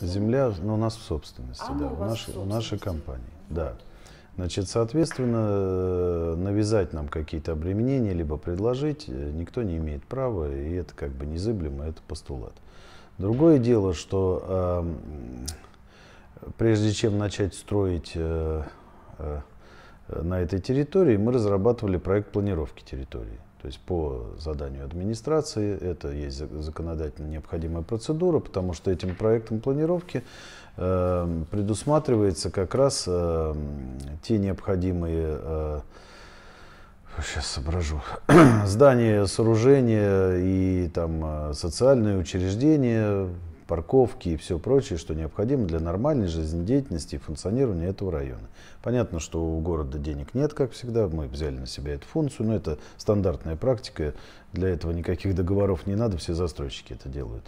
Земля ну, у нас в собственности, а да, у, у, наш, у нашей компании. Да. Значит, соответственно, э, навязать нам какие-то обременения, либо предложить, э, никто не имеет права, и это как бы незыблемо, это постулат. Другое дело, что э, прежде чем начать строить э, э, на этой территории, мы разрабатывали проект планировки территории. То есть по заданию администрации это есть законодательно необходимая процедура, потому что этим проектом планировки э, предусматривается как раз э, те необходимые э, Сейчас соображу. Здания, сооружения и там э, социальные учреждения, парковки и все прочее, что необходимо для нормальной жизнедеятельности и функционирования этого района. Понятно, что у города денег нет, как всегда, мы взяли на себя эту функцию, но это стандартная практика, для этого никаких договоров не надо, все застройщики это делают.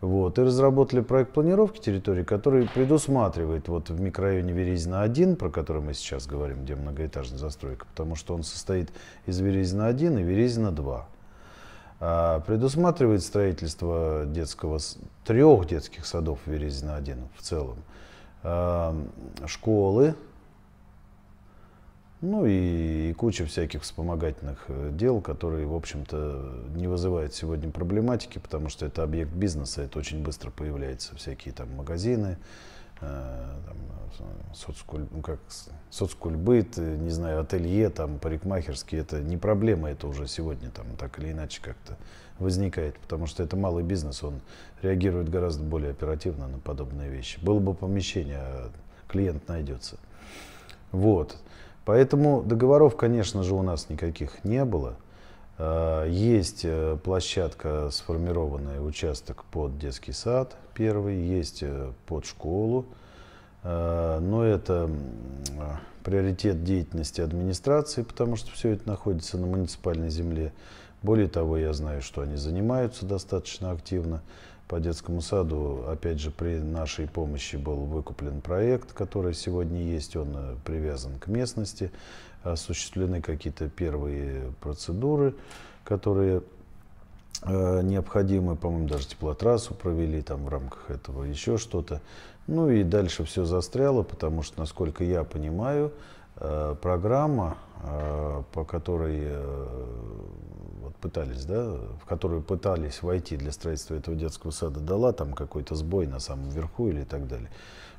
Вот, и разработали проект планировки территории, который предусматривает вот в микрорайоне Верезина-1, про который мы сейчас говорим, где многоэтажная застройка, потому что он состоит из Верезина-1 и Верезина-2. А, предусматривает строительство детского, трех детских садов в верезино один в целом, а, школы, ну и, и куча всяких вспомогательных э, дел, которые, в общем-то, не вызывают сегодня проблематики, потому что это объект бизнеса, это очень быстро появляются всякие там магазины, Э, там, э, соцкуль, ну, как, соцкульбыт, не знаю, ателье, там, парикмахерские, это не проблема, это уже сегодня там так или иначе как-то возникает, потому что это малый бизнес, он реагирует гораздо более оперативно на подобные вещи. Было бы помещение, а клиент найдется. Вот. Поэтому договоров, конечно же, у нас никаких не было. Э, есть э, площадка, сформированная участок под детский сад первый, есть э, под школу. Но это приоритет деятельности администрации, потому что все это находится на муниципальной земле. Более того, я знаю, что они занимаются достаточно активно по детскому саду, опять же, при нашей помощи был выкуплен проект, который сегодня есть, он э, привязан к местности, осуществлены какие-то первые процедуры, которые э, необходимы, по-моему, даже теплотрассу провели там в рамках этого еще что-то. Ну и дальше все застряло, потому что, насколько я понимаю, э, программа, э, по которой пытались, да, в которую пытались войти для строительства этого детского сада, дала там какой-то сбой на самом верху или так далее.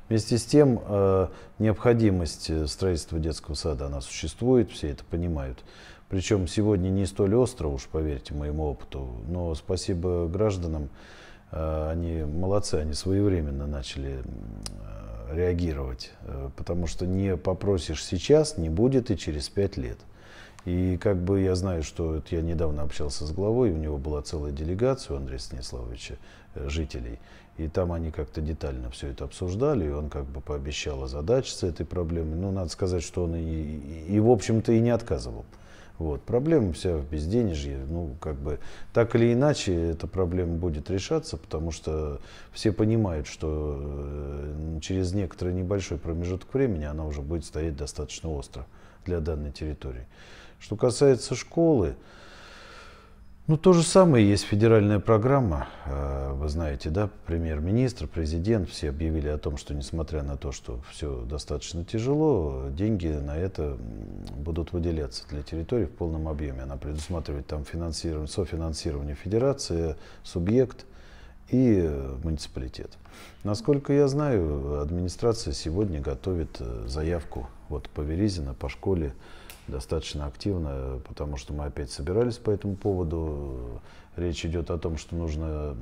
Вместе с тем, э, необходимость э, строительства детского сада, она существует, все это понимают. Причем сегодня не столь остро, уж поверьте моему опыту, но спасибо гражданам, э, они молодцы, они своевременно начали реагировать, потому что не попросишь сейчас, не будет и через пять лет. И как бы я знаю, что вот я недавно общался с главой, у него была целая делегация у Андрея Станиславовича э, жителей, и там они как-то детально все это обсуждали, и он как бы пообещал озадачиться этой проблемой. Но ну, надо сказать, что он и, и, и в общем-то, и не отказывал. Вот. Проблема вся в безденежье. Ну, как бы, так или иначе, эта проблема будет решаться, потому что все понимают, что э, через некоторый небольшой промежуток времени она уже будет стоять достаточно остро для данной территории. Что касается школы, ну, то же самое есть федеральная программа. Э, вы знаете, да, премьер-министр, президент, все объявили о том, что несмотря на то, что все достаточно тяжело, деньги на это будут выделяться для территории в полном объеме. Она предусматривает там финансирование, софинансирование федерации, субъект – и э, муниципалитет. Насколько я знаю, администрация сегодня готовит э, заявку вот по Веризина, по школе достаточно активно, потому что мы опять собирались по этому поводу. Речь идет о том, что нужно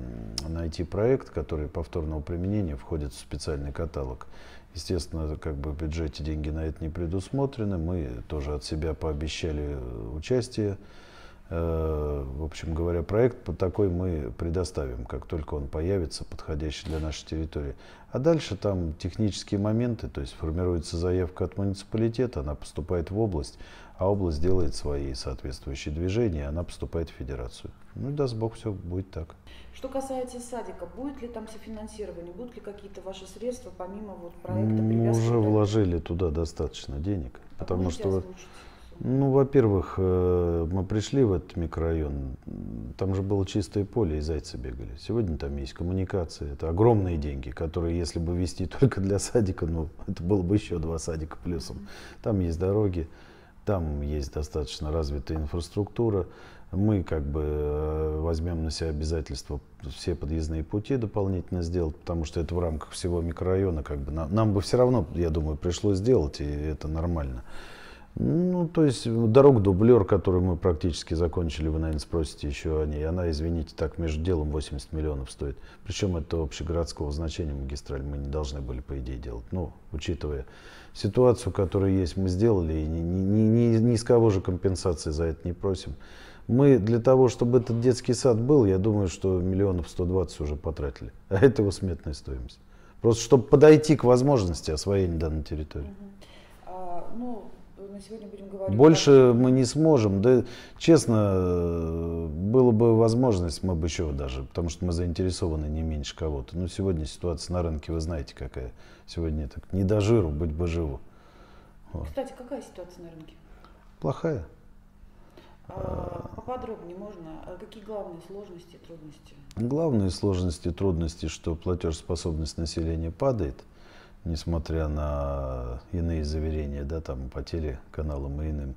найти проект, который повторного применения входит в специальный каталог. Естественно, как бы в бюджете деньги на это не предусмотрены. Мы тоже от себя пообещали э, участие Э, в общем говоря, проект по такой мы предоставим, как только он появится, подходящий для нашей территории. А дальше там технические моменты, то есть формируется заявка от муниципалитета, она поступает в область, а область делает свои соответствующие движения, она поступает в федерацию. Ну и даст Бог, все будет так. Что касается садика, будет ли там софинансирование, будут ли какие-то ваши средства помимо вот проекта? Мы уже вложили туда достаточно денег, а потому что... Слушать? Ну, во-первых, э, мы пришли в этот микрорайон, там же было чистое поле, и зайцы бегали. Сегодня там есть коммуникации, это огромные деньги, которые, если бы вести только для садика, ну, это было бы еще два садика плюсом. Там есть дороги, там есть достаточно развитая инфраструктура. Мы как бы э, возьмем на себя обязательство все подъездные пути дополнительно сделать, потому что это в рамках всего микрорайона. Как бы нам, нам бы все равно, я думаю, пришлось сделать, и это нормально. Ну, то есть ну, дорог дублер, который мы практически закончили, вы, наверное, спросите еще о ней. Она, извините, так между делом 80 миллионов стоит. Причем это общегородского значения магистраль мы не должны были, по идее, делать. Ну, учитывая ситуацию, которая есть, мы сделали, и ни, ни, ни, ни с кого же компенсации за это не просим. Мы для того, чтобы этот детский сад был, я думаю, что миллионов 120 уже потратили. А это его сметная стоимость. Просто чтобы подойти к возможности освоения данной территории. А, ну, на сегодня будем говорить. Больше мы не сможем. Да, честно, было бы возможность, мы бы еще даже, потому что мы заинтересованы не меньше кого-то. Но сегодня ситуация на рынке, вы знаете, какая. Сегодня так не до жиру, быть бы живу. Вот. Кстати, какая ситуация на рынке? Плохая. А, а. поподробнее можно. А какие главные сложности и трудности? Главные сложности и трудности, что платежеспособность населения падает – несмотря на иные заверения, да, там, потери каналам и иным.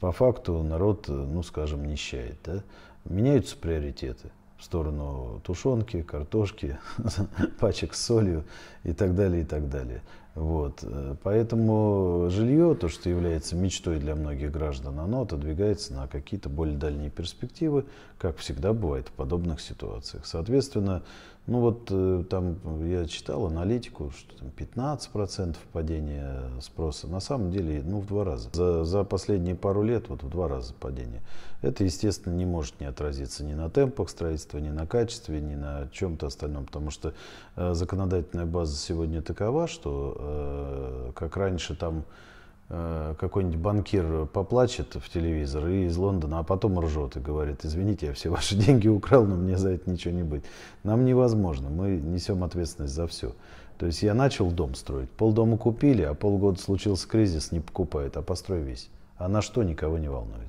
По факту народ, ну, скажем, нищает, да. Меняются приоритеты в сторону тушенки, картошки, пачек с солью и так далее, и так далее. Вот. Поэтому жилье, то, что является мечтой для многих граждан, оно отодвигается на какие-то более дальние перспективы, как всегда бывает в подобных ситуациях. Соответственно, ну вот э, там э, я читал аналитику, что там 15% падения спроса. На самом деле, ну в два раза. За, за последние пару лет вот в два раза падение. Это, естественно, не может не отразиться ни на темпах строительства, ни на качестве, ни на чем-то остальном. Потому что э, законодательная база сегодня такова, что э, как раньше там Э, какой-нибудь банкир поплачет в телевизор и из Лондона, а потом ржет и говорит, извините, я все ваши деньги украл, но мне за это ничего не быть. Нам невозможно, мы несем ответственность за все. То есть я начал дом строить, полдома купили, а полгода случился кризис, не покупают, а построй весь. А на что никого не волнует.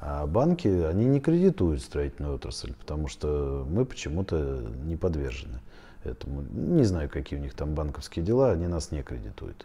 А банки, они не кредитуют строительную отрасль, потому что мы почему-то не подвержены этому. Не знаю, какие у них там банковские дела, они нас не кредитуют.